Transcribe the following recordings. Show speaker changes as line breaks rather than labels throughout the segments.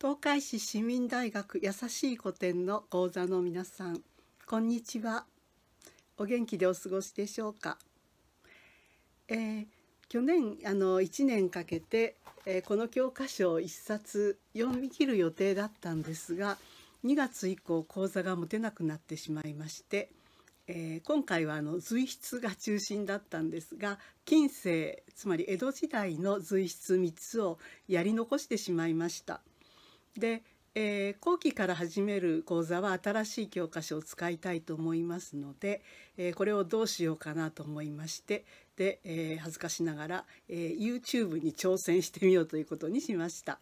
東海市市民大学優しい古典の講座の皆さんこんにちはお元気でお過ごしでしょうか、えー、去年あの1年かけて、えー、この教科書を1冊読み切る予定だったんですが2月以降講座が持てなくなってしまいまして、えー、今回はあの随筆が中心だったんですが近世つまり江戸時代の随筆3つをやり残してしまいました。で、えー、後期から始める講座は新しい教科書を使いたいと思いますので、えー、これをどうしようかなと思いましてで、えー、恥ずかしながら、えー、YouTube に挑戦してみようということにしました。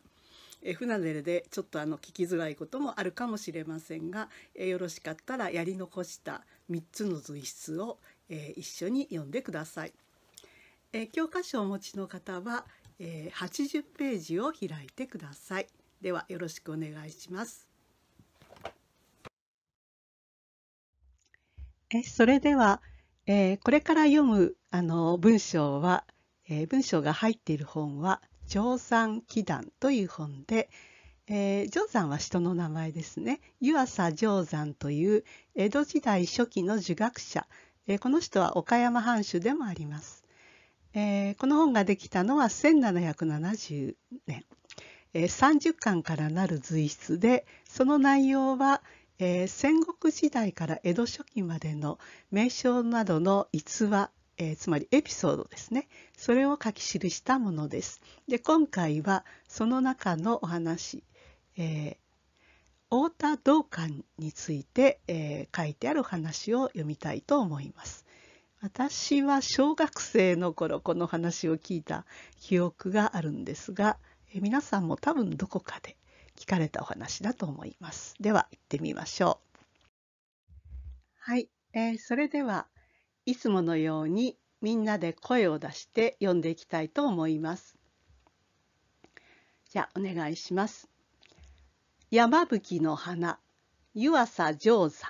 え船出でちょっとあの聞きづらいこともあるかもしれませんが、えよろしかったらやり残した3つの随筆を、えー、一緒に読んでください。え教科書をお持ちの方は、えー、80ページを開いてください。ではよろしくお願いします。えそれでは、えー、これから読むあの文章は、えー、文章が入っている本は「上山祈談」という本で、えー、山は人の名前ですね湯浅定山という江戸時代初期の儒学者、えこの人は岡山藩主でもあります。えこの本ができたのは1770年え30巻からなる随筆でその内容は、え戦国時代から江戸初期までの名称などの逸話、えー、つまりエピソードですねそれを書き記したものです。で今回はその中のお話、えー、太田道館について、え書いてあるお話を読みたいと思います。私は小学生の頃この話を聞いた記憶があるんですが、え皆さんも多分どこかで聞かれたお話だと思います。では行ってみましょう。はい、えー、それではいつものようにみんなで声を出して読んでいきたいと思います。じゃあお願いします。山吹の花湯浅定山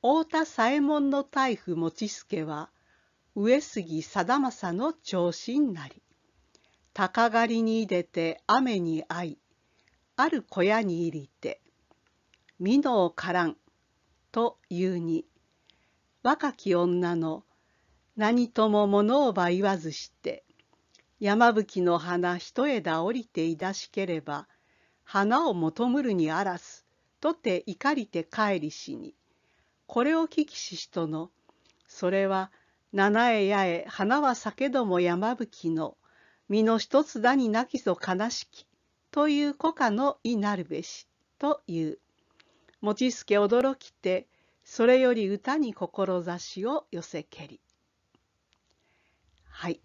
太田左衛門の太夫持助は上杉貞政の長子になり鷹狩りに出て雨に遭い、ある小屋に入りて、美濃をからん、というに、若き女の何とも物をば言わずして、山吹の花一枝降りていだしければ、花を求むるにあらす、とて怒りて帰りしに、これを聞きし人の、それは七重八重花は酒ども山吹の、身の一つだになきぞ悲しき、という古歌のいなるべし、という。もちすけ驚きて、それより歌に志を寄せけり。はい、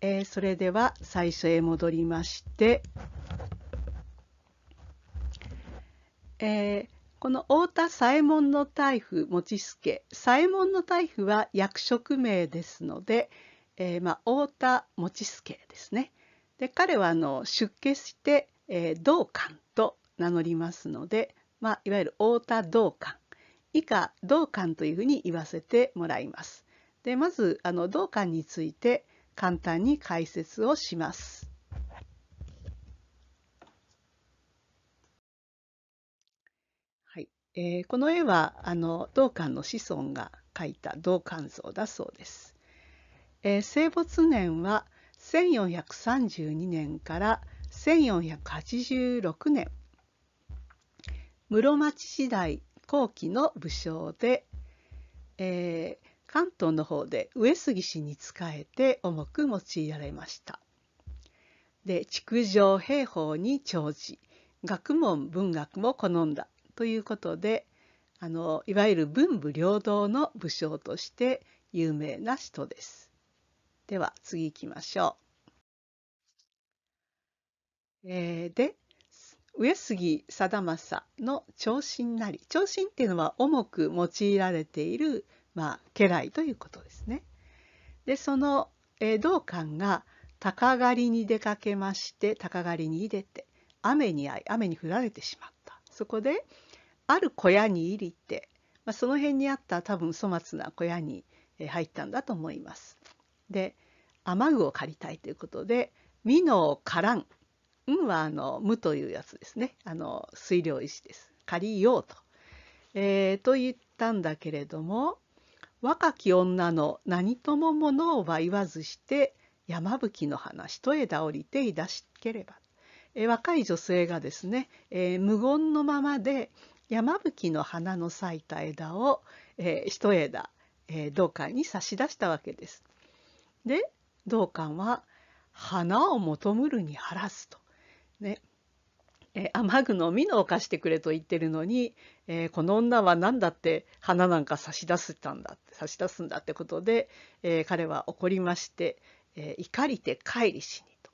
えー、それでは最初へ戻りまして、えー、この太田左衛門の大夫持助左衛門の大夫は役職名ですので、えー、まあ、太田持助ですね。で彼はあの出家して、えー、道館と名乗りますので、まあ、いわゆる太田道館以下道館というふうに言わせてもらいます。でまずあの道館について簡単に解説をします。はいえー、この絵はあの道館の子孫が描いた道館像だそうです。えー、生没年は1432年から1486年室町時代後期の武将で、えー、関東の方で上杉氏に仕えて重く用いられました。で築城兵法に長寿学問文学も好んだということであのいわゆる文武両道の武将として有名な人です。では次行きましょう。えー、で上杉定政の長身なり長身っていうのは重く用いられている、まあ、家来ということですね。でその、え道館が鷹狩りに出かけまして鷹狩りに出て雨に遭い雨に降られてしまったそこである小屋に入りて、まあ、その辺にあった多分粗末な小屋に入ったんだと思います。で雨具を借りたいということで「美のからん」「ん」はあの「無」というやつですねあの水量石です借りようと、えー、と言ったんだけれども若き女の何ともものは言わずして山吹の花一枝降りていだしければ、えー、若い女性がですね、えー、無言のままで山吹の花の咲いた枝を、えー、一枝、えー、道会に差し出したわけです。で道館は花を求むるにあらすと。ねえ雨具の実のを貸してくれと言ってるのに、えー、この女は何だって花なんか差し出したんだ差し出すんだってことで、えー、彼は怒りまして、え怒りて帰りしにと。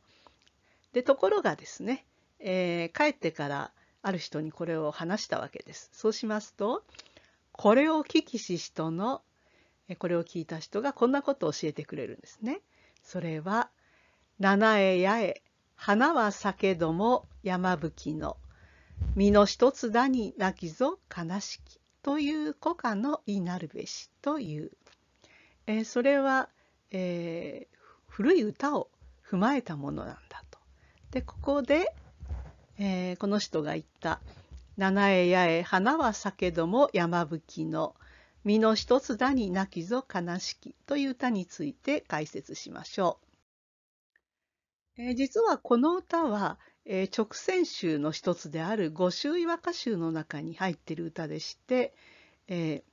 でところがですね、え帰ってからある人にこれを話したわけです。そうしますとこれを聞きし人のこれを聞いた人がこんなことを教えてくれるんですね。それは「七重八重花は酒ども山吹の身の一つだに泣きぞ悲しき」という古歌のいなるべしという、えー、それは、えー、古い歌を踏まえたものなんだと。でここで、えー、この人が言った「七重八重花は酒ども山吹の」身の一つだに泣きぞ悲しきという歌について解説しましょう。えー、実はこの歌は、えー、直線集の一つである五周違和歌集の中に入っている歌でして、え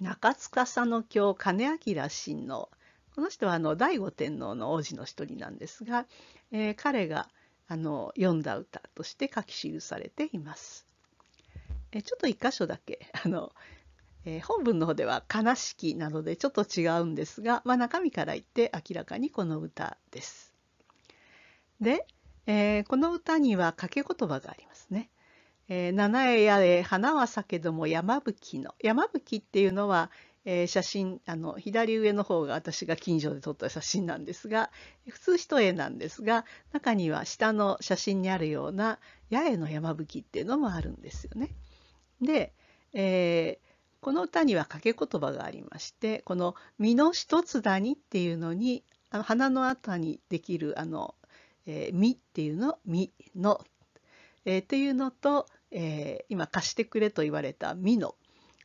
ー、中塚佐野京金明親王この人はあの醍醐天皇の王子の一人なんですが、えー、彼があの読んだ歌として書き記されています。えちょっと一箇所だけあのえー、本文の方では「悲しき」などでちょっと違うんですが、まあ、中身から言って明らかにこの歌です。で、えー、この歌には掛け言葉がありますね。えー、七重やれ花は咲けども山吹の山吹っていうのは、えー、写真あの左上の方が私が近所で撮った写真なんですが普通一重なんですが中には下の写真にあるような八重の山吹っていうのもあるんですよね。で、えこの歌には掛け言葉がありましてこの「実の一つだに」っていうのにあの花の後にできるあの「えー、実」っていうの「実の」えー、っていうのと、えー、今貸してくれと言われた「実の」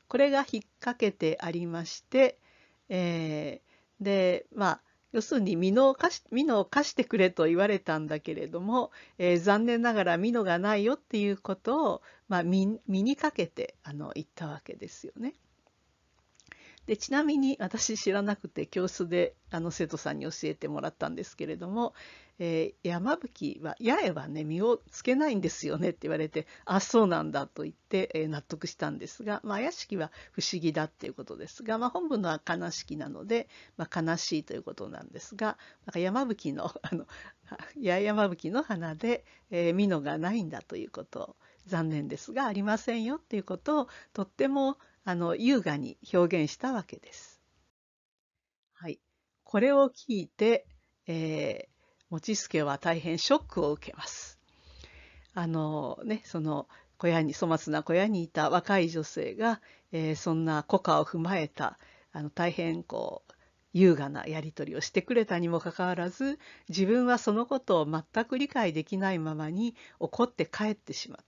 これが引っ掛けてありまして、えー、でまあ要するに美濃を貸しを貸してくれと言われたんだけれども、えー、残念ながら美濃がないよっていうことを、まあ、身にかけてあの言ったわけですよね。でちなみに私知らなくて教室であの生徒さんに教えてもらったんですけれども、えー、山吹は八重はね実をつけないんですよねって言われてあそうなんだと言って、えー、納得したんですが、まあ、しきは不思議だっていうことですが、まあ、本文のは悲しきなので、まあ、悲しいということなんですがなんか山吹の あの八重山吹の花で、えー、美濃がないんだということ残念ですがありませんよっていうことをとってもあの優雅に表現したわけです。はい、これを聞いて、えー、餅助は大変ショックを受けます。あのね、その小屋に粗末な小屋にいた若い女性が、えー、そんな古家を踏まえたあの大変こう優雅なやり取りをしてくれたにもかかわらず自分はそのことを全く理解できないままに怒って帰ってしまっ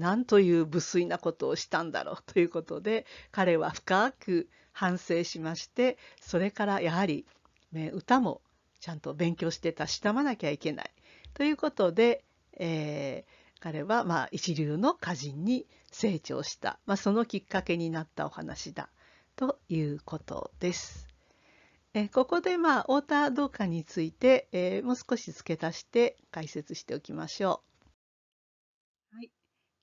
なんという無粋なことをしたんだろうということで彼は深く反省しましてそれからやはり、ね、歌もちゃんと勉強してたしまなきゃいけないということで、えー、彼はまあ一流の歌人に成長した、まあ、そのきっかけになったお話だということです。えここでまあ太田道家について、えー、もう少し付け足して解説しておきましょう。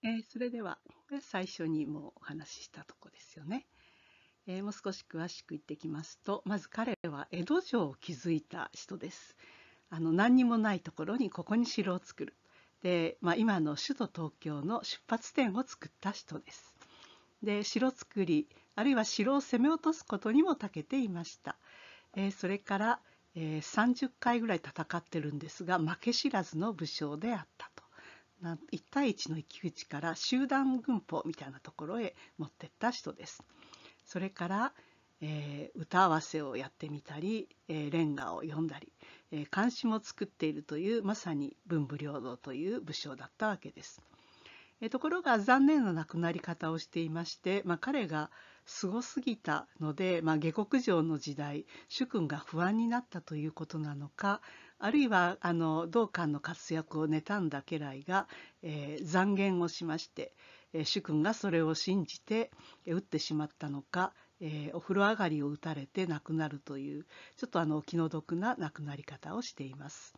えー、それでは最初にもお話ししたとこですよね、えー、もう少し詳しく言ってきますとまず彼は江戸城を築いた人ですあの何にもないところにここに城を作るで、まあ、今の首都東京の出発点を作った人ですで城作りあるいは城を攻め落とすことにも長けていました、えー、それから、え30回ぐらい戦ってるんですが負け知らずの武将であった1対1の一騎打ちから集団軍法みたいなところへ持ってった人です。それから、えー、歌合わせをやってみたり、えー、レンガを読んだり、えー、漢詩も作っているというまさに文武両道という武将だったわけです。えー、ところが残念な亡くなり方をしていまして、まあ、彼がすごすぎたので、まあ、下克上の時代主君が不安になったということなのかあるいはあの道館の活躍を妬んだ家来が、えー、残言をしまして、えー、主君がそれを信じて、え打ってしまったのか、えー、お風呂上がりを打たれて亡くなるというちょっとあの気の毒な亡くなり方をしています。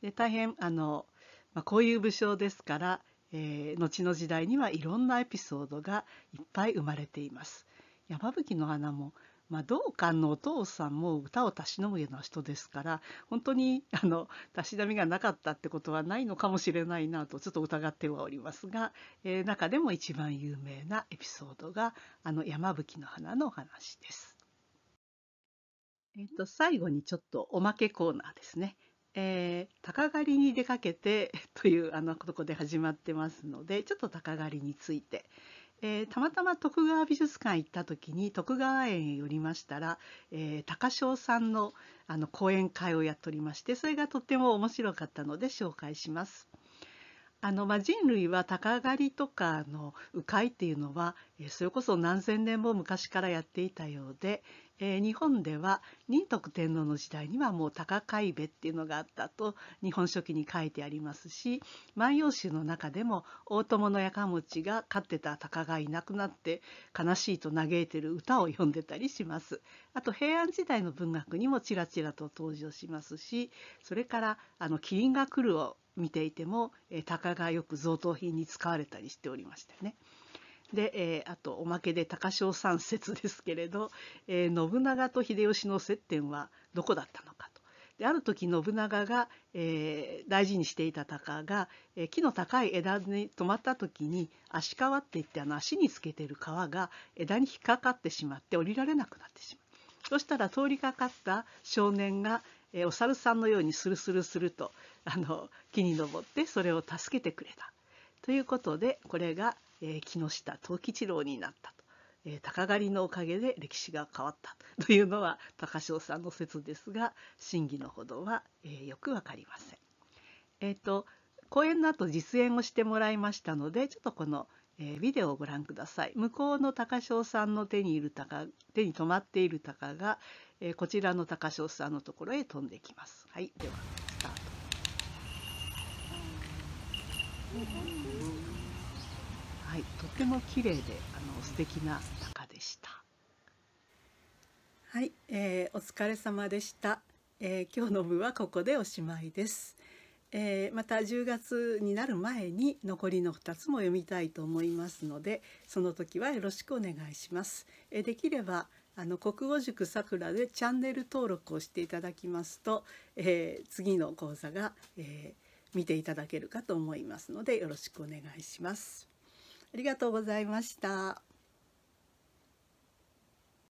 で大変あの、まあ、こういう武将ですから、えー、後の時代にはいろんなエピソードがいっぱい生まれています。山吹の花もまあ、道館のお父さんも歌をたしのむような人ですから本当にあのたしなみがなかったってことはないのかもしれないなとちょっと疑ってはおりますが、えー、中でも一番有名なエピソードがあの山吹の花の話です。えっと、と最後にちょっとおまけコーナーですね。えー、鷹狩りに出かけてというあのとこで始まってますのでちょっと鷹狩りについて、えー、たまたま徳川美術館行った時に徳川園へ寄りましたら、えー、高翔さんのあの講演会をやっておりましてそれがとっても面白かったので紹介します。あのまあ、人類は鷹狩りとかの鵜飼っていうのはそれこそ何千年も昔からやっていたようで、えー、日本では仁徳天皇の時代にはもう鷹飼べっていうのがあったと「日本書紀」に書いてありますし「万葉集」の中でも大友のやかもちが飼ってた鷹がいなくなって悲しいと嘆いてる歌を読んでたりします。あと平安時代の文学にもちらちらと登場しますしそれからあの「リンが来る」を見ていても、えー、鷹がよく贈答品に使われたりしておりましてね。で、えー、あとおまけで高翔三説ですけれど、えー、信長と秀吉の接点はどこだったのかと。である時信長が、えー、大事にしていた鷹が、え木の高い枝に止まった時に足皮って言ってあの足につけてる皮が枝に引っかかってしまって降りられなくなってしまう。そしたら通りかかった少年が、えお猿さんのようにスルスルするとあの木に登ってそれを助けてくれたということでこれが、え木下藤吉郎になったと、え鷹狩りのおかげで歴史が変わったというのは高潮さんの説ですが真偽のほどは、えよく分かりません。えーと講演の後実演をしてもらいましたのでちょっとこの、えー、ビデオをご覧ください向こうの高翔さんの手にいる鷹手に止まっている鷹が、えー、こちらの高翔さんのところへ飛んできますはいではスタート、はい、とても綺麗であの素敵な鷹でしたはい、えー、お疲れ様でした、えー、今日の部はここでおしまいですえー、また10月になる前に残りの2つも読みたいと思いますのでその時はよろしくお願いします。えー、できればあの国語塾さくらでチャンネル登録をしていただきますと、えー、次の講座が、え見ていただけるかと思いますのでよろしくお願いします。ありがとうございました。